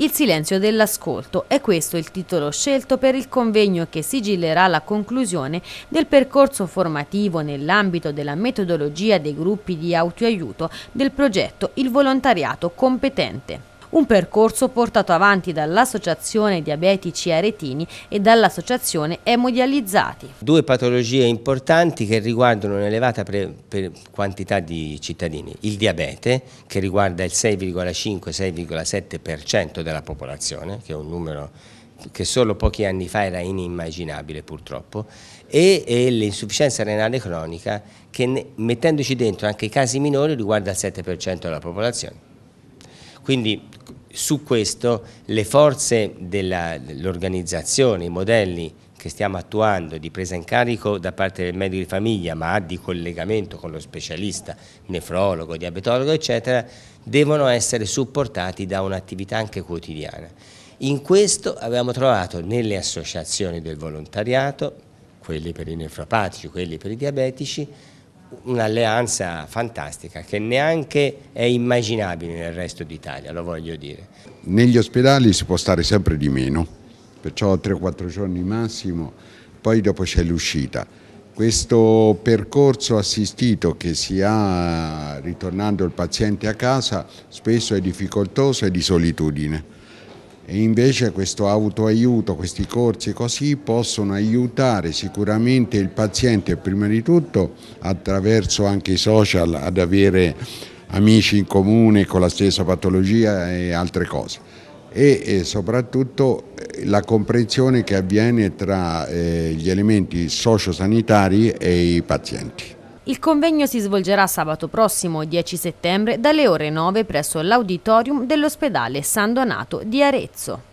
Il silenzio dell'ascolto è questo il titolo scelto per il convegno che sigillerà la conclusione del percorso formativo nell'ambito della metodologia dei gruppi di autoaiuto del progetto Il volontariato competente un percorso portato avanti dall'Associazione Diabetici Aretini e dall'Associazione Emodializzati. Due patologie importanti che riguardano un'elevata quantità di cittadini, il diabete che riguarda il 6,5-6,7% della popolazione, che è un numero che solo pochi anni fa era inimmaginabile purtroppo, e, e l'insufficienza renale cronica che mettendoci dentro anche i casi minori riguarda il 7% della popolazione. Quindi su questo le forze dell'organizzazione, i modelli che stiamo attuando di presa in carico da parte del medico di famiglia ma di collegamento con lo specialista, nefrologo, diabetologo eccetera, devono essere supportati da un'attività anche quotidiana. In questo abbiamo trovato nelle associazioni del volontariato, quelli per i nefropatici, quelli per i diabetici, un'alleanza fantastica che neanche è immaginabile nel resto d'Italia, lo voglio dire. Negli ospedali si può stare sempre di meno, perciò 3-4 giorni massimo, poi dopo c'è l'uscita. Questo percorso assistito che si ha ritornando il paziente a casa spesso è difficoltoso e di solitudine. E invece questo autoaiuto, questi corsi così possono aiutare sicuramente il paziente prima di tutto attraverso anche i social ad avere amici in comune con la stessa patologia e altre cose e, e soprattutto eh, la comprensione che avviene tra eh, gli elementi sociosanitari e i pazienti. Il convegno si svolgerà sabato prossimo 10 settembre dalle ore 9 presso l'auditorium dell'ospedale San Donato di Arezzo.